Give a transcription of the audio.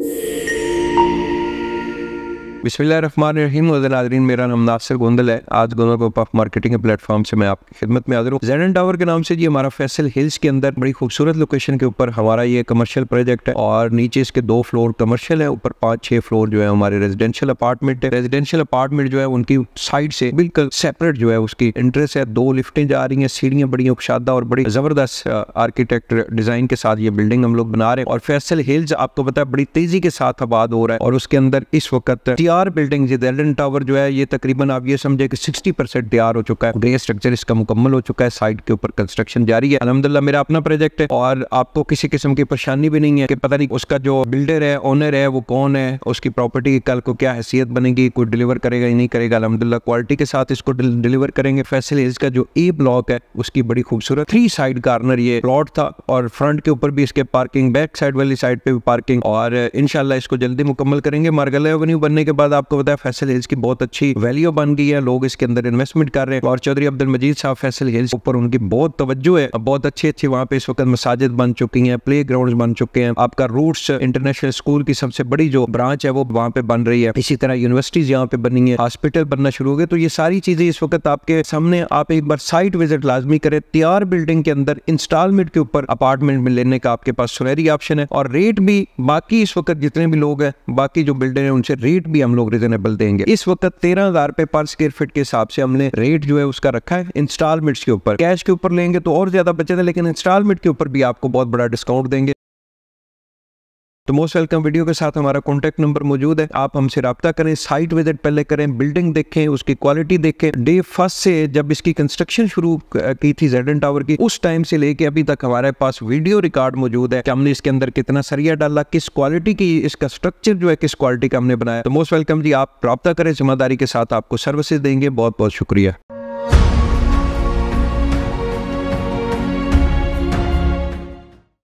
Música बिस्मिल्लाहिर्रहमानिर्रहीम नाजरीन मेरा नाम नासिर गोंदल है आज गोंदल ग्रुप ऑफ मार्केटिंग के प्लेटफॉर्म से मैं आपकी खिदमत में हाजिर हूँ जैन टावर के नाम से जी हमारा फैसल हिल्स के अंदर बड़ी खूबसूरत लोकेशन के ऊपर हमारा ये कमर्शियल प्रोजेक्ट है और नीचे इसके दो फ्लोर कमर्शियल है ऊपर पाँच छः फ्लोर जो है हमारे रेजिडेंशियल अपार्टमेंट है रेजिडेंशियल अपार्टमेंट जो है उनकी साइड से बिल्कुल सेपरेट जो है उसकी इंटरेस्ट है दो लिफ्टें जा रही है सीढ़ियाँ बड़ी उपशादा और बड़ी ज़बरदस्त आर्किटेक्ट डिज़ाइन के साथ ये बिल्डिंग हम लोग बना रहे हैं और फैसल हिल्स आपको पता है बड़ी तेज़ी के साथ आबाद हो रहा है और उसके अंदर इस वक्त टी तैयार बिल्डिंग एलन टावर जो है ये तकरीबन आप ये समझे कि 60 परसेंट तैयार हो चुका है ग्रे स्ट्रक्चर इसका मुकम्मल हो चुका है साइट के ऊपर कंस्ट्रक्शन जारी है अलहमदिल्ला मेरा अपना प्रोजेक्ट है और आपको किसी किस्म की परेशानी भी नहीं है कि पता नहीं उसका जो बिल्डर है ओनर है वो कौन है उसकी प्रॉपर्टी कल को क्या हैसियत बनेगी कोई डिलीवर करेगा या नहीं करेगा अलहमदिल्ला क्वालिटी के साथ इसको डिलीवर करेंगे फैसिलिटीज का जो ए ब्लॉक है उसकी बड़ी खूबसूरत थ्री साइड कार्नर ये प्लॉट था और फ्रंट के ऊपर भी इसके पार्किंग बैक साइड वाली साइड पे भी पार्किंग और इनशाला इसको जल्दी मुकम्मल करेंगे मार्गल एवेन्यू बनने के बाद आपको पता है फैसल हिल्स की बहुत अच्छी वैल्यू बन गई है लोग इसके अंदर इन्वेस्टमेंट कर रहे हैं और चौधरी अब्दुल मजीद साहब फैसल हिल्स ऊपर उनकी बहुत तवज्जो है बहुत अच्छी अच्छी वहाँ पे इस वक्त मसाजिद बन चुकी है प्ले ग्राउंड बन चुके हैं आपका रूट्स इंटरनेशनल स्कूल की सबसे बड़ी जो ब्रांच है वो वहाँ पे बन रही है इसी तरह यूनिवर्सिटीज यहाँ पे बनी है हॉस्पिटल बनना शुरू हो गए तो ये सारी चीजें इस वक्त आपके सामने आप एक बार साइट विजिट लाजमी करें तैयार बिल्डिंग के अंदर इंस्टॉलमेंट के ऊपर अपार्टमेंट में लेने का आपके पास सुनहरी ऑप्शन है और रेट भी बाकी इस वक्त जितने भी लोग हैं बाकी जो बिल्डर है उनसे रेट भी हम लोग रिजनेबल देंगे इस वक्त तेरह हजार रुपए पर स्क्वेयर फीट के हिसाब से हमने रेट जो है उसका रखा है इंस्टॉलमेंट्स के ऊपर कैश के ऊपर लेंगे तो और ज्यादा बचेगा लेकिन इंस्टॉलमेंट के ऊपर भी आपको बहुत बड़ा डिस्काउंट देंगे तो मोस्ट वेलकम वीडियो के साथ हमारा कॉन्टैक्ट नंबर मौजूद है आप हमसे रब्ता करें साइट विजिट पहले करें बिल्डिंग देखें उसकी क्वालिटी देखें डे फर्स्ट से जब इसकी कंस्ट्रक्शन शुरू की थी जेडन टावर की उस टाइम से लेके अभी तक हमारे पास वीडियो रिकॉर्ड मौजूद है कि हमने इसके अंदर कितना सरिया डाला किस क्वालिटी की इसका स्ट्रक्चर जो है किस क्वालिटी का हमने बनाया तो मोस्ट वेलकम जी आप रब्ता करें जिम्मेदारी के साथ आपको सर्विसेज देंगे बहुत बहुत शुक्रिया